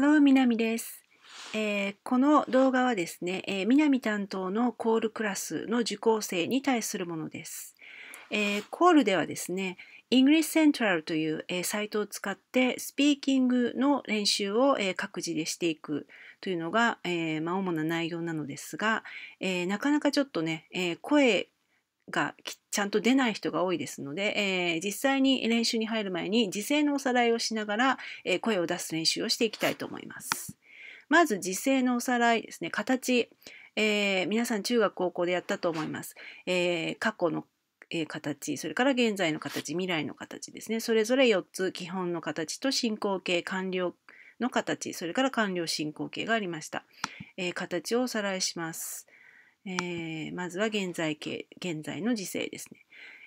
Hello, みなみです、えー、この動画はですね、えー、みなみ担当のコールクラスの受講生に対するものです。えー、コールではですね、English Central という、えー、サイトを使ってスピーキングの練習を、えー、各自でしていくというのが、えーまあ、主な内容なのですが、えー、なかなかちょっとね、えー、声がちゃんと出ない人が多いですので、えー、実際に練習に入る前に時制のおさらいをしながら、えー、声を出す練習をしていきたいと思います。まず時制のおさらいですね、形、えー、皆さん中学高校でやったと思います。え過去のえ形それから現在の形未来の形ですねそれぞれ4つ基本の形と進行形完了の形それから完了進行形がありました、えー、形をおさらいしますえー、まずは現在形、現在の時勢ですね。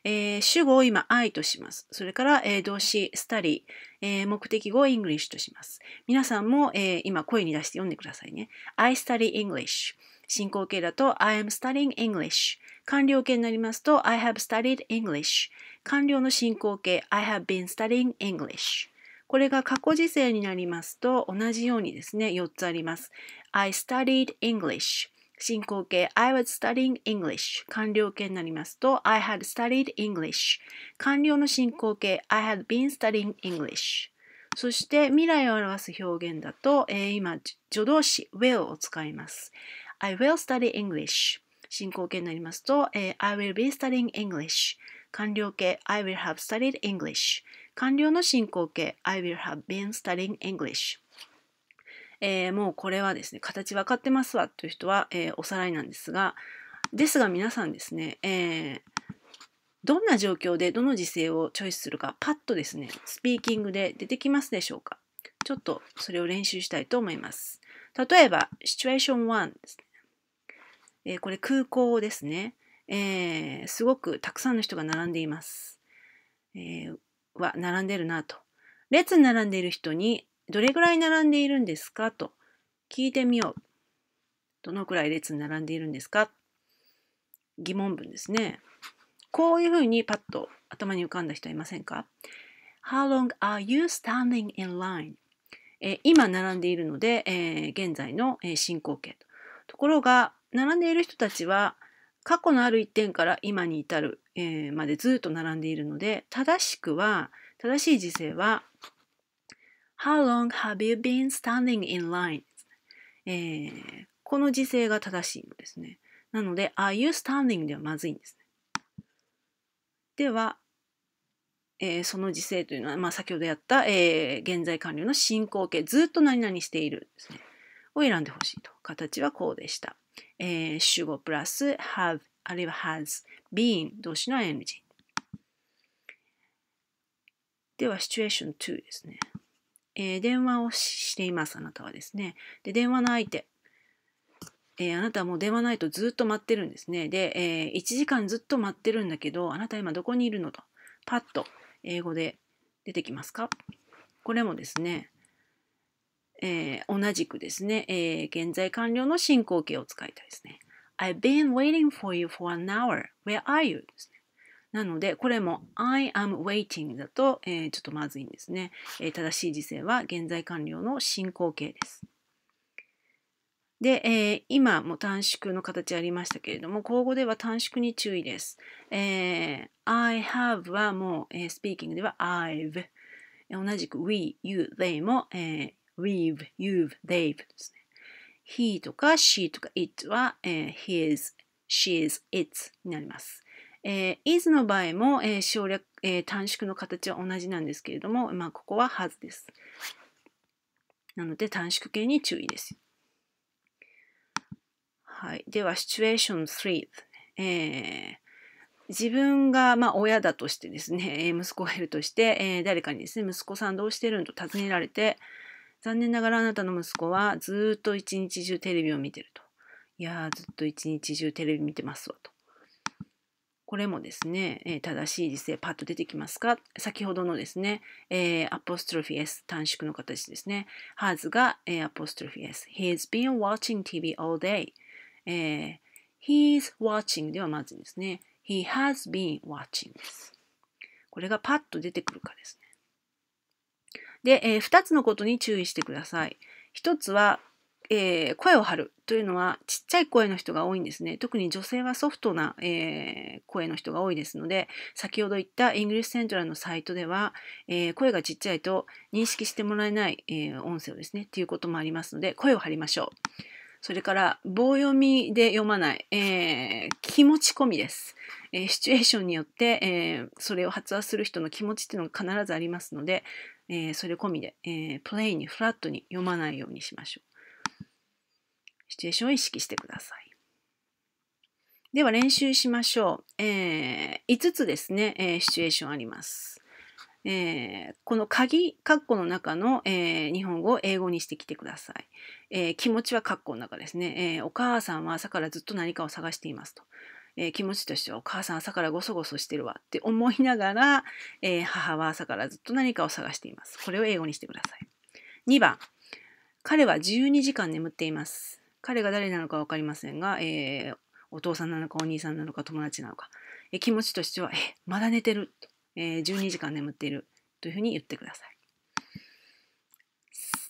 えー、主語を今、I とします。それから、えー、動詞、study、えー、目的語を English とします。皆さんも、えー、今、声に出して読んでくださいね。I study English。進行形だと、I am studying English。完了形になりますと、I have studied English。完了の進行形、I have been studying English。これが過去時制になりますと、同じようにですね、4つあります。I studied English。進行形 I was studying English 完了形になりますと I had studied English 完了の進行形 I had been studying English そして未来を表す表現だと、えー、今助動詞 will を使います I will study English 進行形になりますと、えー、I will be studying English 完了形 I will have studied English 完了の進行形 I will have been studying English えー、もうこれはですね、形分かってますわという人は、えー、おさらいなんですが、ですが皆さんですね、えー、どんな状況でどの時勢をチョイスするか、パッとですね、スピーキングで出てきますでしょうかちょっとそれを練習したいと思います。例えば、シチュエーション1ですね。えー、これ空港ですね、えー。すごくたくさんの人が並んでいます。えー、は、並んでるなと。列に並んでいる人にどれぐらい並んでいるんですかと聞いてみよう。どのくらい列に並んでいるんですか疑問文ですね。こういうふうにパッと頭に浮かんだ人いませんか ?How long are you standing in line? えー、今並んでいるので、えー、現在の、えー、進行形と。ところが、並んでいる人たちは、過去のある一点から今に至る、えまでずっと並んでいるので、正しくは、正しい時勢は、How long have you been standing in line? えー、この時勢が正しいのですね。なので、Are you standing? ではまずいんですね。では、えー、その時勢というのは、まあ、先ほどやった、えー、現在完了の進行形、ずっと何々しているですね。を選んでほしいと。形はこうでした。えー、主語プラス have あるいは has been 動詞の ing。では、シチュエーション2ですね。えー、電話をしています、あなたはですね。で、電話の相手。えー、あなたはもう電話ないとずっと待ってるんですね。で、えー、1時間ずっと待ってるんだけど、あなた今どこにいるのと、パッと英語で出てきますかこれもですね、えー、同じくですね、えー、現在完了の進行形を使いたいですね。I've been waiting for you for an hour. Where are you? ですね。なので、これも I am waiting だと、えー、ちょっとまずいんですね、えー、正しい時制は現在完了の進行形です。で、えー、今も短縮の形ありましたけれども、口語では短縮に注意です。えー、I have はもう、えー、speaking では I've。同じく we, you, they も、えー、we've, you've, they've ですね。he とか she とか it は、えー、his, she's, it's になります。えー、is の場合も、えー、省略、えー、短縮の形は同じなんですけれども、まあ、ここは has です。なので短縮形に注意です。はい、では、シチュエーション3、えー、自分が、まあ、親だとしてですね、息子がいるとして、えー、誰かにですね、息子さんどうしてるんと尋ねられて、残念ながらあなたの息子はずっと一日中テレビを見てると。いやー、ずっと一日中テレビ見てますわと。これもですね、えー、正しい実勢パッと出てきますか先ほどのですね、えー、アポストロフィ S 短縮の形ですね。has が、えー、アポストロフィ S。He's been watching TV all day、えー。He's watching ではまずですね。He has been watching です。これがパッと出てくるかですね。で、えー、2つのことに注意してください。1つはえー、声を張るというのはちっちゃい声の人が多いんですね。特に女性はソフトな、えー、声の人が多いですので、先ほど言ったイングリッシュセントラルのサイトでは、えー、声がちっちゃいと認識してもらえない、え音声をですね、ということもありますので、声を張りましょう。それから、棒読みで読まない、え気持ち込みです。えシチュエーションによって、えそれを発話する人の気持ちっていうのが必ずありますので、えそれ込みで、えー、プレイにフラットに読まないようにしましょう。シチュエーションを意識してください。では練習しましょう。えー、5つですね、えー、シチュエーションあります。えー、この鍵、括弧の中の、えー、日本語を英語にしてきてください。えー、気持ちは括弧の中ですね、えお母さんは朝からずっと何かを探していますと。え気持ちとしてはお母さん朝からごそごそしてるわって思いながら、え母は朝からずっと何かを探しています。これを英語にしてください。2番、彼は12時間眠っています。彼が誰なのか分かりませんが、えー、お父さんなのかお兄さんなのか友達なのか、えー、気持ちとしては、えー、まだ寝てると、えー、12時間眠っているというふうに言ってください。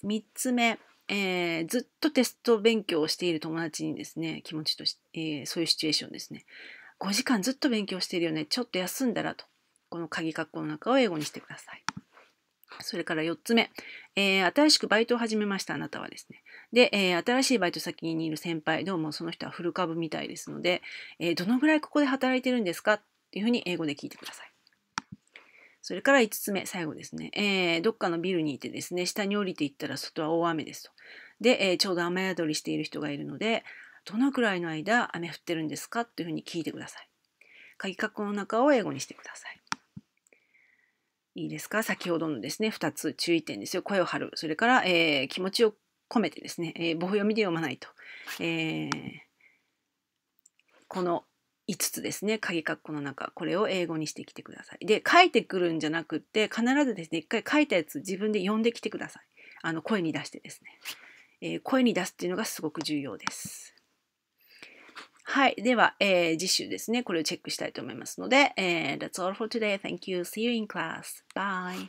3つ目、えー、ずっとテスト勉強をしている友達にですね、気持ちとして、えー、そういうシチュエーションですね。5時間ずっと勉強しているよね。ちょっと休んだらと。この鍵括弧の中を英語にしてください。それから4つ目、えー、新しくバイトを始めましたあなたはですね、で、えー、新しいバイト先にいる先輩、どうもその人は古株みたいですので、えー、どのぐらいここで働いてるんですかっていうふうに英語で聞いてください。それから5つ目、最後ですね。えー、どっかのビルにいてですね、下に降りていったら外は大雨ですと。で、えー、ちょうど雨宿りしている人がいるので、どのくらいの間雨降ってるんですかというふうに聞いてください。鍵括弧の中を英語にしてください。いいですか先ほどのですね、2つ注意点ですよ。声を張る。それから、えー、気持ちよ込めてですね、えー、棒読みで読まないと、えー、この5つですね鍵括弧の中これを英語にしてきてくださいで書いてくるんじゃなくって必ずですね一回書いたやつ自分で読んできてくださいあの声に出してですね、えー、声に出すっていうのがすごく重要ですはい。では、えー、次週ですね、これをチェックしたいと思いますので、えー、That's all for today. Thank you. See you in class. Bye.